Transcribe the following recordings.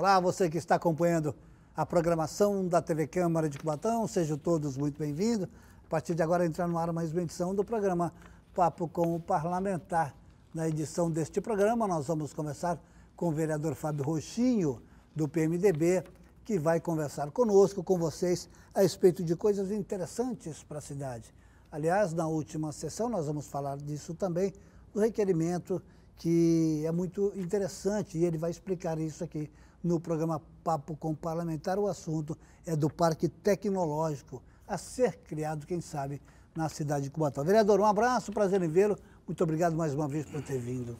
Olá, você que está acompanhando a programação da TV Câmara de Cubatão, sejam todos muito bem-vindos. A partir de agora entrar no ar mais uma edição do programa Papo com o Parlamentar. Na edição deste programa, nós vamos conversar com o vereador Fábio Roxinho, do PMDB, que vai conversar conosco, com vocês, a respeito de coisas interessantes para a cidade. Aliás, na última sessão, nós vamos falar disso também, do requerimento que é muito interessante, e ele vai explicar isso aqui no programa Papo com Parlamentar, o assunto é do Parque Tecnológico, a ser criado, quem sabe, na cidade de Cubatão. Vereador, um abraço, prazer em vê-lo. Muito obrigado mais uma vez por ter vindo.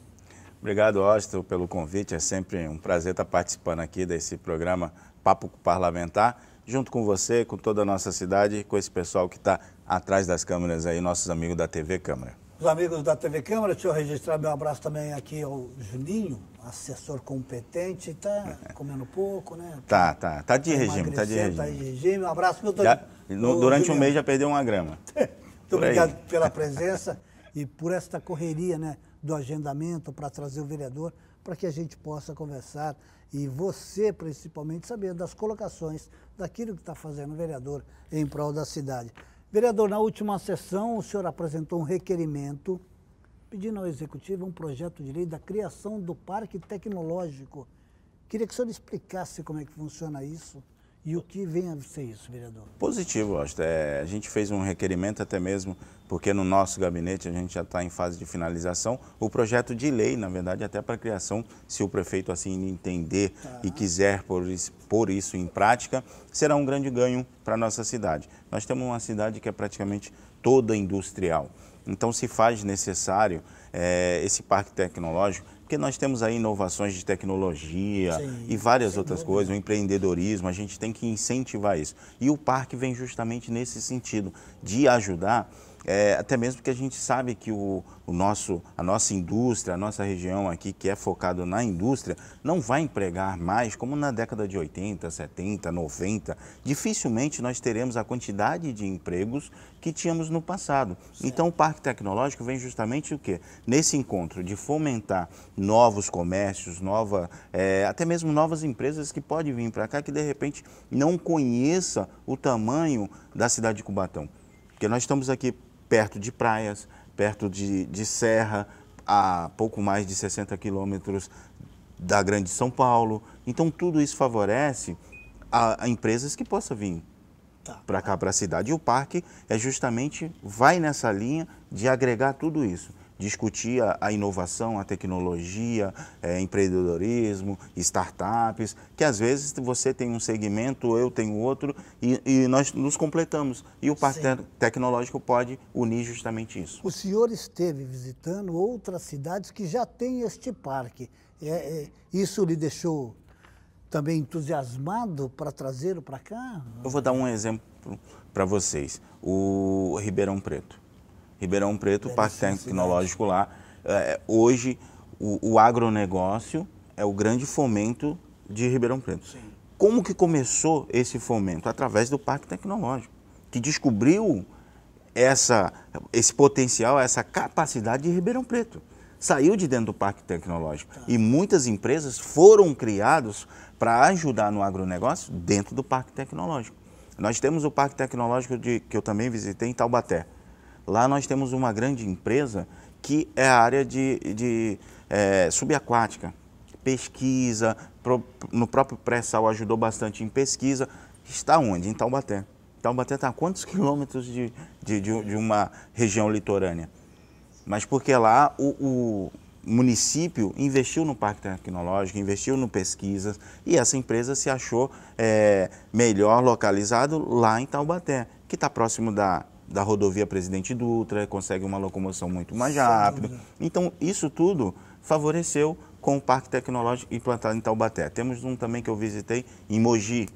Obrigado, Austin, pelo convite. É sempre um prazer estar participando aqui desse programa Papo Parlamentar, junto com você, com toda a nossa cidade, com esse pessoal que está atrás das câmeras aí, nossos amigos da TV Câmara os amigos da TV Câmara, deixa eu registrar meu abraço também aqui ao Juninho, assessor competente, tá comendo pouco, né? Tá, tá, tá de tá regime, tá de tá regime. Tá de regime, um abraço. Meu, já, no, durante Juninho. um mês já perdeu uma grama. Muito obrigado pela presença e por esta correria, né, do agendamento para trazer o vereador, para que a gente possa conversar e você, principalmente, saber das colocações daquilo que está fazendo o vereador em prol da cidade. Vereador, na última sessão o senhor apresentou um requerimento pedindo ao Executivo um projeto de lei da criação do Parque Tecnológico. Queria que o senhor explicasse como é que funciona isso e o que vem a ser isso, vereador? Positivo, acho. É, a gente fez um requerimento até mesmo, porque no nosso gabinete a gente já está em fase de finalização, o projeto de lei, na verdade, é até para criação, se o prefeito assim entender e tá. quiser pôr isso, pôr isso em prática, será um grande ganho para a nossa cidade. Nós temos uma cidade que é praticamente toda industrial. Então se faz necessário é, esse parque tecnológico porque nós temos aí inovações de tecnologia Sim, e várias outras dúvida. coisas, o empreendedorismo, a gente tem que incentivar isso. E o parque vem justamente nesse sentido, de ajudar é, até mesmo porque a gente sabe que o, o, nosso, a nossa indústria, a nossa região aqui, que é focado na indústria, não vai empregar mais como na década de 80, 70, 90. Dificilmente nós teremos a quantidade de empregos que tínhamos no passado. Certo. Então o Parque Tecnológico vem justamente o quê? Nesse encontro de fomentar novos comércios, nova, é, até mesmo novas empresas que podem vir para cá que de repente não conheça o tamanho da cidade de Cubatão. Porque nós estamos aqui perto de praias, perto de, de serra, a pouco mais de 60 quilômetros da Grande São Paulo. Então, tudo isso favorece a, a empresas que possam vir tá. para cá, para a cidade. E o parque é justamente, vai nessa linha de agregar tudo isso discutir a, a inovação, a tecnologia, é, empreendedorismo, startups, que às vezes você tem um segmento, eu tenho outro, e, e nós nos completamos. E o parque Sim. tecnológico pode unir justamente isso. O senhor esteve visitando outras cidades que já têm este parque. É, é, isso lhe deixou também entusiasmado para trazer para cá? Eu vou dar um exemplo para vocês. O Ribeirão Preto. Ribeirão Preto, o Parque Tecnológico lá. É, é, hoje, o, o agronegócio é o grande fomento de Ribeirão Preto. Sim. Como que começou esse fomento? Através do Parque Tecnológico, que descobriu essa, esse potencial, essa capacidade de Ribeirão Preto. Saiu de dentro do Parque Tecnológico. Tá. E muitas empresas foram criadas para ajudar no agronegócio dentro do Parque Tecnológico. Nós temos o Parque Tecnológico de, que eu também visitei em Taubaté. Lá nós temos uma grande empresa que é a área de, de é, subaquática, pesquisa, pro, no próprio pré-sal ajudou bastante em pesquisa. Está onde? Em Taubaté. Taubaté está a quantos quilômetros de, de, de, uma região litorânea? Mas porque lá o, o município investiu no parque tecnológico, investiu no pesquisas e essa empresa se achou é, melhor localizado lá em Taubaté, que está próximo da da rodovia Presidente Dutra, consegue uma locomoção muito mais rápida. Então, isso tudo favoreceu com o Parque Tecnológico implantado em Taubaté. Temos um também que eu visitei em Mogi.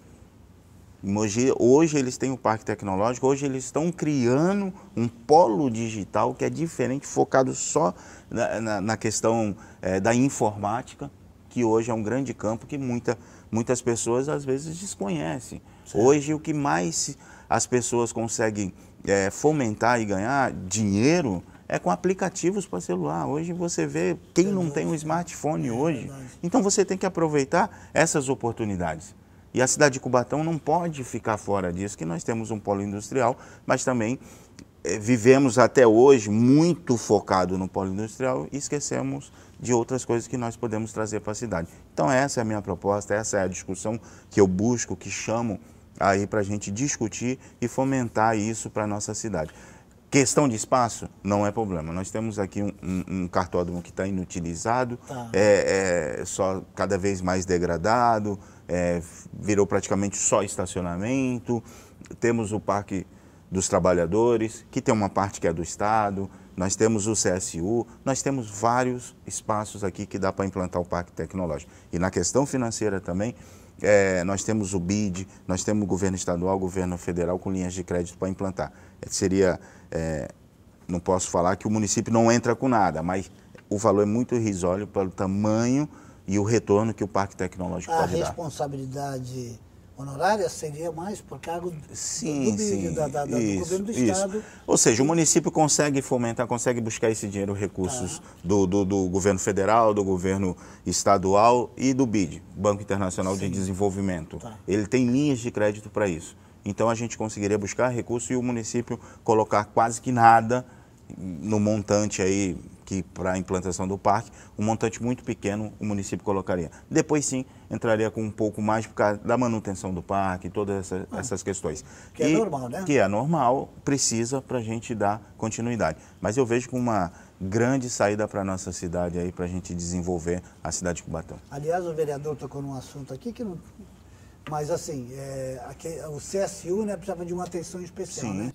Em Mogi, hoje eles têm o Parque Tecnológico, hoje eles estão criando um polo digital que é diferente, focado só na, na, na questão é, da informática, que hoje é um grande campo que muita, muitas pessoas às vezes desconhecem. Certo. Hoje o que mais as pessoas conseguem é, fomentar e ganhar dinheiro é com aplicativos para celular. Hoje você vê quem não tem um smartphone é hoje. Então você tem que aproveitar essas oportunidades. E a cidade de Cubatão não pode ficar fora disso, que nós temos um polo industrial, mas também é, vivemos até hoje muito focado no polo industrial e esquecemos de outras coisas que nós podemos trazer para a cidade. Então essa é a minha proposta, essa é a discussão que eu busco, que chamo aí para a gente discutir e fomentar isso para a nossa cidade. Questão de espaço não é problema. Nós temos aqui um, um, um cartódromo que está inutilizado, tá. é, é, só cada vez mais degradado, é, virou praticamente só estacionamento. Temos o Parque dos Trabalhadores, que tem uma parte que é do Estado, nós temos o CSU, nós temos vários espaços aqui que dá para implantar o Parque Tecnológico. E na questão financeira também, é, nós temos o BID, nós temos o governo estadual, o governo federal com linhas de crédito para implantar. É, seria, é, não posso falar que o município não entra com nada, mas o valor é muito irrisório pelo tamanho e o retorno que o parque tecnológico a pode dar. A responsabilidade honorária seria mais por cargo sim, do, sim, da, da, isso, do governo do isso. Estado. Ou seja, o município consegue fomentar, consegue buscar esse dinheiro, recursos tá. do, do, do, governo federal, do governo estadual e do BID, Banco Internacional sim. de Desenvolvimento. Tá. Ele tem linhas de crédito para isso. Então a gente conseguiria buscar recursos e o município colocar quase que nada no montante aí que para a implantação do parque, um montante muito pequeno o município colocaria. Depois sim, entraria com um pouco mais por causa da manutenção do parque, todas essa, ah, essas questões. Que é e, é normal, né? Que é normal, precisa para a gente dar continuidade. Mas eu vejo com uma grande saída para a nossa cidade aí, para a gente desenvolver a cidade de Cubatão. Aliás, o vereador tocou num assunto aqui que não... Mas assim, é... o CSU né, precisava de uma atenção especial, sim. né?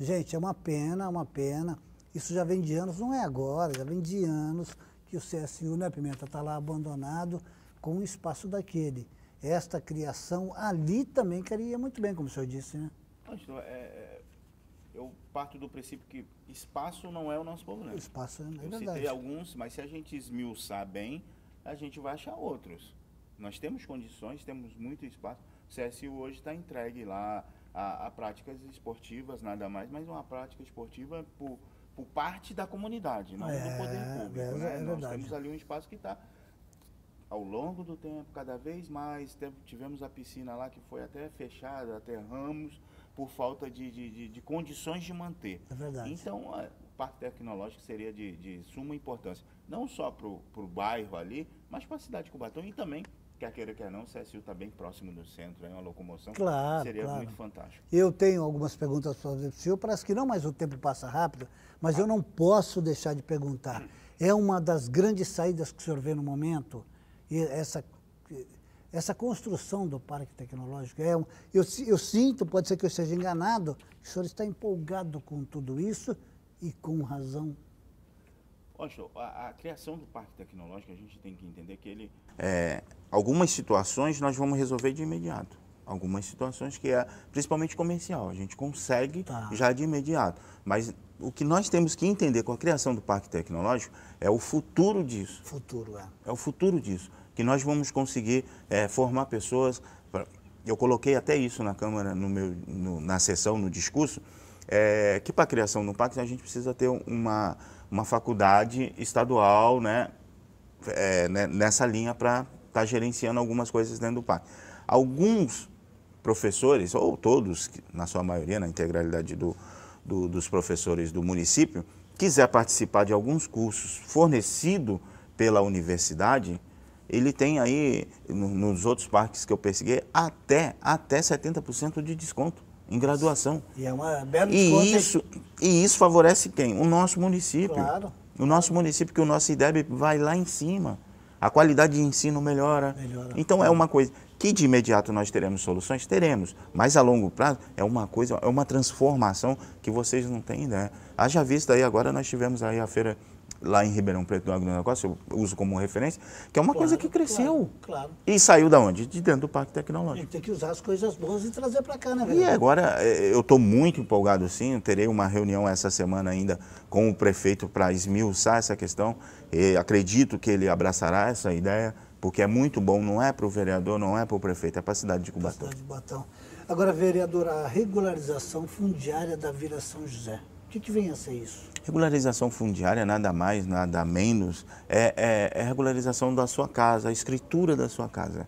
Gente, é uma pena, uma pena isso já vem de anos, não é agora, já vem de anos que o CSU, né, Pimenta, está lá abandonado com o um espaço daquele. Esta criação ali também queria muito bem, como o senhor disse, né? É, é, eu parto do princípio que espaço não é o nosso problema. Né? O espaço não é eu verdade. citei alguns, mas se a gente esmiuçar bem, a gente vai achar outros. Nós temos condições, temos muito espaço. O CSU hoje está entregue lá a, a, práticas esportivas, nada mais, mas uma prática esportiva por por parte da comunidade, não é, do poder público. É, é né? é Nós temos ali um espaço que está ao longo do tempo, cada vez mais, tivemos a piscina lá que foi até fechada, até ramos, por falta de, de, de, de condições de manter. É verdade. Então, a parte tecnológica seria de, de suma importância, não só para o bairro ali, mas para a cidade de Cubatão e também quer queira, quer não, o CSU está bem próximo do centro, é uma locomoção. Claro. Seria claro. muito fantástico. Eu tenho algumas perguntas para fazer para o senhor, parece que não, mas o tempo passa rápido, mas eu não posso deixar de perguntar. É uma das grandes saídas que o senhor vê no momento, e essa, essa construção do parque tecnológico. É um, eu, eu sinto, pode ser que eu seja enganado, que o senhor está empolgado com tudo isso e com razão Ângelo, a, a, criação do parque tecnológico, a gente tem que entender que ele... É, algumas situações nós vamos resolver de imediato. Algumas situações que é principalmente comercial, a gente consegue tá. já de imediato. Mas o que nós temos que entender com a criação do parque tecnológico é o futuro disso. Futuro, é. É o futuro disso. Que nós vamos conseguir é, formar pessoas. Pra... eu coloquei até isso na Câmara, no meu, no, na sessão, no discurso, é, que para a criação do parque a gente precisa ter uma uma faculdade estadual né, é, né, nessa linha para estar tá gerenciando algumas coisas dentro do parque. Alguns professores, ou todos, na sua maioria, na integralidade do, do, dos professores do município, quiser participar de alguns cursos fornecido pela universidade, ele tem aí, nos outros parques que eu persegui, até, até 70% de desconto em graduação. E é uma bela e isso E isso favorece quem? O nosso município. Claro. O nosso município, que o nosso IDEB vai lá em cima. A qualidade de ensino melhora. melhora. Então é uma coisa que de imediato nós teremos soluções, teremos, mas a longo prazo é uma coisa, é uma transformação que vocês não têm ideia. Haja vista aí agora nós tivemos aí a feira lá em Ribeirão Preto do agronegócio, eu uso como referência, que é uma claro, coisa que cresceu. Claro, claro, E saiu da onde? De dentro do Parque Tecnológico. A gente tem que usar as coisas boas e trazer para cá, né? E agora, é, eu estou muito empolgado, sim, eu terei uma reunião essa semana ainda com o prefeito para esmiuçar essa questão, e acredito que ele abraçará essa ideia, porque é muito bom, não é para o vereador, não é para o prefeito, é para a cidade de Cubatão. Cidade de Cubatão. Agora, vereador, a regularização fundiária da Vila São José. O que, que vem a ser isso? Regularização fundiária nada mais, nada menos, é, é, é regularização da sua casa, a escritura da sua casa.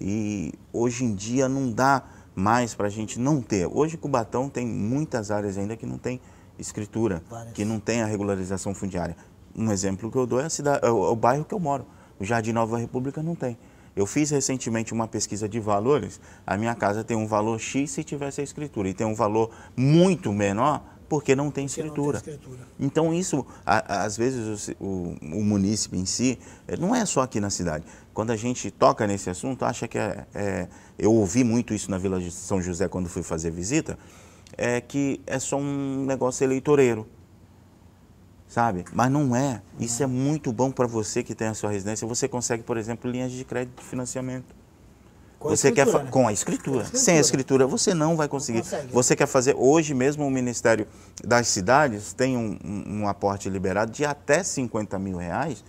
E hoje em dia não dá mais para a gente não ter. Hoje Cubatão tem muitas áreas ainda que não tem escritura, Várias. que não tem a regularização fundiária. Um exemplo que eu dou é, cidade, é, é, o, bairro que eu moro. O Jardim Nova República não tem. Eu fiz recentemente uma pesquisa de valores. A minha casa tem um valor X se tivesse a escritura e tem um valor muito menor porque não tem escritura. Não tem escritura. Então, isso, a, às vezes, o, o, o, munícipe em si, eh, não é só aqui na cidade. Quando a gente toca nesse assunto, acha que é, é, eu ouvi muito isso na Vila de São José quando fui fazer visita, é que é só um negócio eleitoreiro. Sabe? Mas não é. Isso é muito bom para você que tem a sua residência. Você consegue, por exemplo, linhas de crédito de financiamento. Com você quer né? com a escritura. escritura. Sem a escritura você não vai conseguir. Não você quer fazer hoje mesmo o Ministério das Cidades tem um, um, um aporte liberado de até 50 mil reais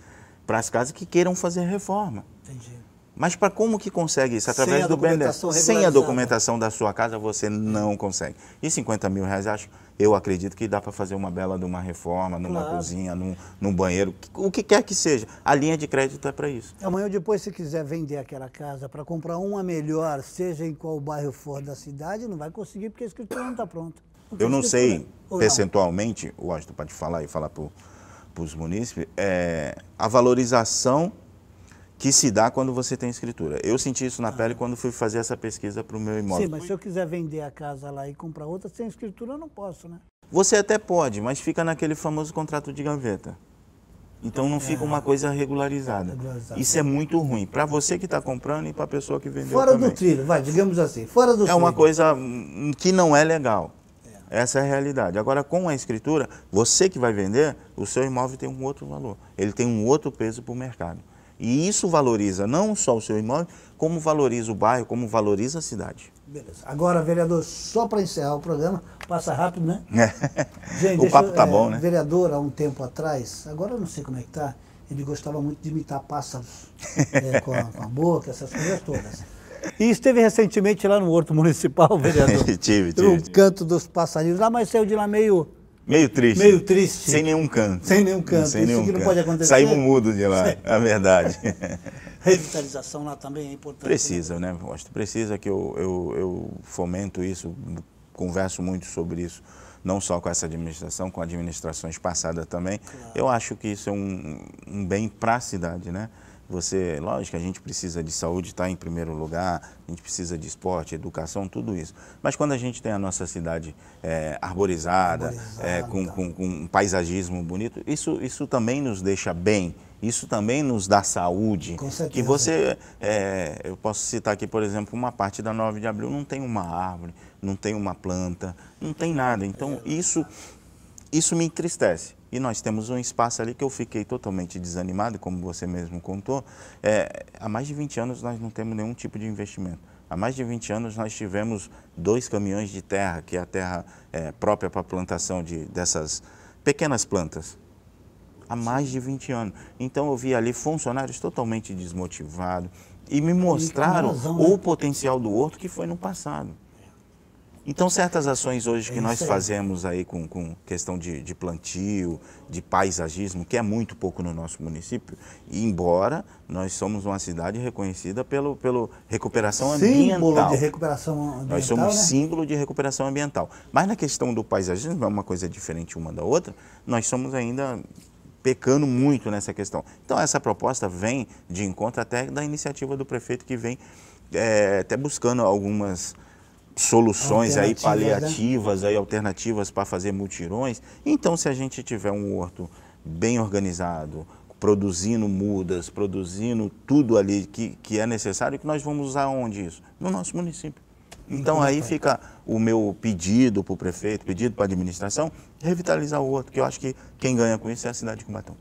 para as casas que queiram fazer reforma. Entendi. Mas para como que consegue isso? Através do BNDES. Sem a documentação da sua casa você não consegue. E 50 mil reais acho eu acredito que dá para fazer uma bela de uma reforma, numa claro. cozinha, num, num, banheiro, o que quer que seja. A linha de crédito é para isso. Amanhã ou depois, se quiser vender aquela casa para comprar uma melhor, seja em qual bairro for da cidade, não vai conseguir porque a escritura não está pronta. Não eu não sei, percentualmente, o Washington pode falar e falar para os munícipes, é, a valorização que se dá quando você tem escritura. Eu senti isso na ah. pele quando fui fazer essa pesquisa para o meu imóvel. Sim, mas se eu quiser vender a casa lá e comprar outra sem escritura, eu não posso, né? Você até pode, mas fica naquele famoso contrato de gaveta. Então não fica é. uma coisa regularizada. Isso é muito ruim para você que está comprando e para a pessoa que vendeu Fora também. do trilho, vai, digamos assim, fora do trilho. É uma coisa que não é legal. É. Essa é a realidade. Agora, com a escritura, você que vai vender, o seu imóvel tem um outro valor. Ele tem um outro peso para o mercado. E isso valoriza não só o seu imóvel, como valoriza o bairro, como valoriza a cidade. Beleza. Agora, vereador, só para encerrar o programa, passa rápido, né? É. Gente, o deixa, papo tá é, bom, né? Vereador, há um tempo atrás, agora eu não sei como é que tá, ele gostava muito de imitar pássaros é, com, a, com, a, boca, essas coisas todas. E esteve recentemente lá no Horto Municipal, vereador. tive, tive. No canto dos passarinhos lá, mas saiu de lá meio Meio triste. Meio triste. Sem nenhum canto. Sem nenhum canto. Sem Isso nenhum que não canto. pode acontecer. Saímos mudo de lá, a verdade. Revitalização lá também é importante. Precisa, né, Washington? Né, Precisa que eu, eu, eu fomento isso, converso muito sobre isso, não só com essa administração, com administrações passadas também. Claro. Eu acho que isso é um, um bem para a cidade, né? Você, lógico, a gente precisa de saúde, estar tá em primeiro lugar, a gente precisa de esporte, educação, tudo isso. Mas quando a gente tem a nossa cidade é, arborizada, eh, arborizada. É, com, com, com um paisagismo bonito, isso, isso também nos deixa bem. Isso também nos dá saúde. Com certeza. Que você, é, eu posso citar aqui, por exemplo, uma parte da 9 de abril não tem uma árvore, não tem uma planta, não tem nada. Então, isso, isso me entristece e nós temos um espaço ali que eu fiquei totalmente desanimado, como você mesmo contou. É, há mais de 20 anos nós não temos nenhum tipo de investimento. Há mais de 20 anos nós tivemos dois caminhões de terra, que é a terra é, própria para a plantação de, dessas pequenas plantas. Há mais de 20 anos. Então eu vi ali funcionários totalmente desmotivados e me mostraram razão, né? o potencial do horto que foi no passado. Então, certas ações hoje que é nós fazemos aí com, com questão de, de, plantio, de paisagismo, que é muito pouco no nosso município, embora nós somos uma cidade reconhecida pelo, pelo recuperação símbolo ambiental. de recuperação ambiental. Nós somos né? símbolo de recuperação ambiental. Mas na questão do paisagismo, é uma coisa diferente uma da outra, nós somos ainda pecando muito nessa questão. Então, essa proposta vem de encontro até da iniciativa do prefeito que vem é, até buscando algumas soluções aí né? paliativas, né? aí, alternativas para fazer multirões. Então, se a gente tiver um horto bem organizado, produzindo mudas, produzindo tudo ali que, que é necessário, que nós vamos usar onde isso? No nosso município. Então aí fica o meu pedido para o prefeito, pedido para a administração, revitalizar o horto, que eu acho que quem ganha com isso é a cidade de Cubatão.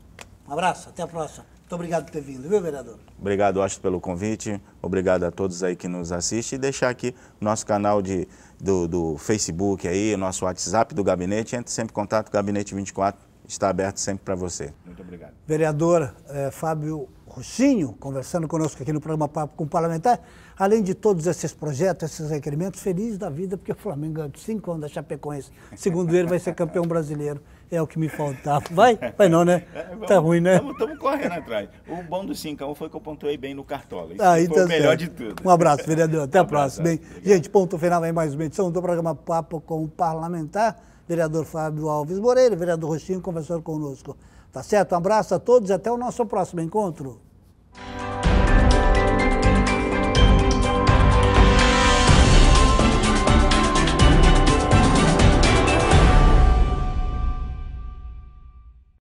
Um abraço, até a próxima. Muito obrigado por ter vindo, viu, vereador? Obrigado, acho pelo convite. Obrigado a todos aí que nos assistem. E deixar aqui nosso canal de, do, do Facebook aí, nosso WhatsApp do gabinete. Entre sempre em contato, gabinete 24 está aberto sempre para você. Muito obrigado. Vereador é, Fábio Rocinho, conversando conosco aqui no programa Papo com o Parlamentar. Além de todos esses projetos, esses requerimentos, feliz da vida, porque o Flamengo ganhou cinco anos da Chapecoense. Segundo ele, vai ser campeão brasileiro é o que me faltava. Vai? Vai não, né? É, tá ruim, né? Estamos correndo atrás. O bom do Cincão foi que eu pontuei bem no Cartola. Isso foi tá o melhor certo. de tudo. Um abraço, vereador. Até um a próxima. Bem, gente, ponto final em mais uma edição do programa Papo com o Parlamentar. Vereador Fábio Alves Moreira, vereador Roxinho conversando conosco. Tá certo? Um abraço a todos e até o nosso próximo encontro.